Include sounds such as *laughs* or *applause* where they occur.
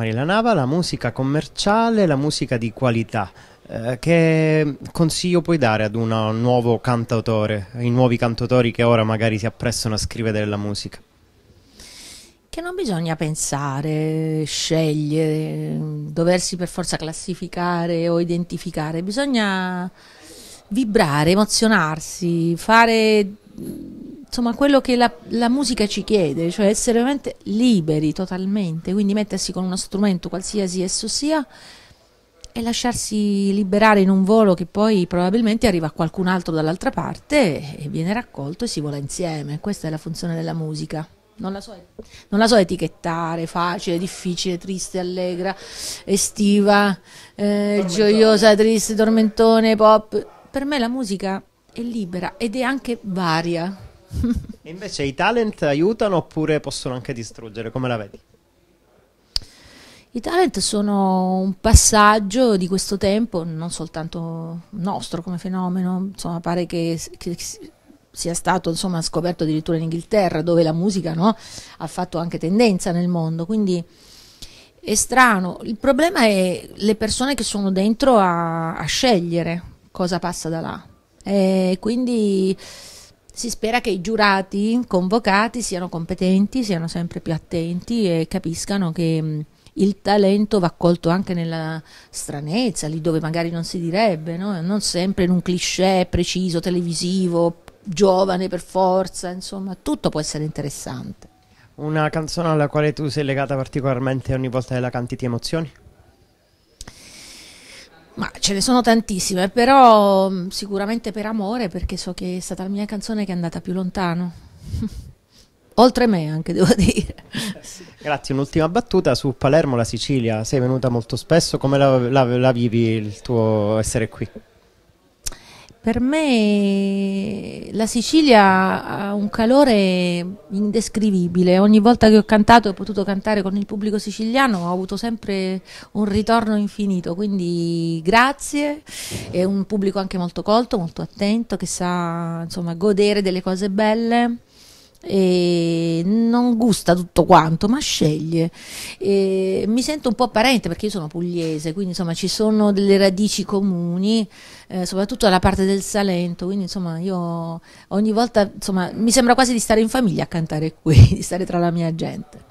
Marina Nava, la musica commerciale, la musica di qualità. Eh, che consiglio puoi dare ad un nuovo cantautore, ai nuovi cantautori che ora magari si apprestano a scrivere della musica? Che non bisogna pensare, scegliere, doversi per forza classificare o identificare, bisogna vibrare, emozionarsi, fare insomma, quello che la, la, musica ci chiede, cioè essere veramente liberi totalmente, quindi mettersi con uno strumento qualsiasi esso sia e lasciarsi liberare in un volo che poi probabilmente arriva a qualcun altro dall'altra parte e viene raccolto e si vola insieme. Questa è la funzione della musica. Non la, so, non la so etichettare, facile, difficile, triste, allegra, estiva, eh, gioiosa, triste, tormentone, pop. Per me la musica è libera ed è anche varia. *laughs* invece i talent aiutano oppure possono anche distruggere? Come la vedi? I talent sono un passaggio di questo tempo, non soltanto nostro come fenomeno, insomma pare che, che sia stato insomma, scoperto addirittura in Inghilterra dove la musica no, ha fatto anche tendenza nel mondo, quindi è strano. Il problema è le persone che sono dentro a, a scegliere cosa passa da là e quindi si spera che i giurati convocati siano competenti, siano sempre più attenti e capiscano che mm, il talento va accolto anche nella stranezza, lì dove magari non si direbbe, no? non sempre in un cliché preciso, televisivo, giovane per forza, insomma, tutto può essere interessante. Una canzone alla quale tu sei legata particolarmente ogni volta che la canti ti emozioni? Ma ce ne sono tantissime, però mm, sicuramente per amore, perché so che è stata la mia canzone che è andata più lontano. *laughs* Oltre me anche, devo dire. *laughs* Grazie, un'ultima battuta su Palermo, la Sicilia. Sei venuta molto spesso, come la, la, la vivi il tuo essere qui? Per me la Sicilia ha un calore indescrivibile, ogni volta che ho cantato e ho potuto cantare con il pubblico siciliano ho avuto sempre un ritorno infinito, quindi grazie, è un pubblico anche molto colto, molto attento, che sa insomma, godere delle cose belle e non gusta tutto quanto, ma sceglie. E mi sento un po' parente perché io sono pugliese, quindi insomma ci sono delle radici comuni, eh, soprattutto dalla parte del Salento, quindi insomma io ogni volta insomma, mi sembra quasi di stare in famiglia a cantare qui, *laughs* di stare tra la mia gente.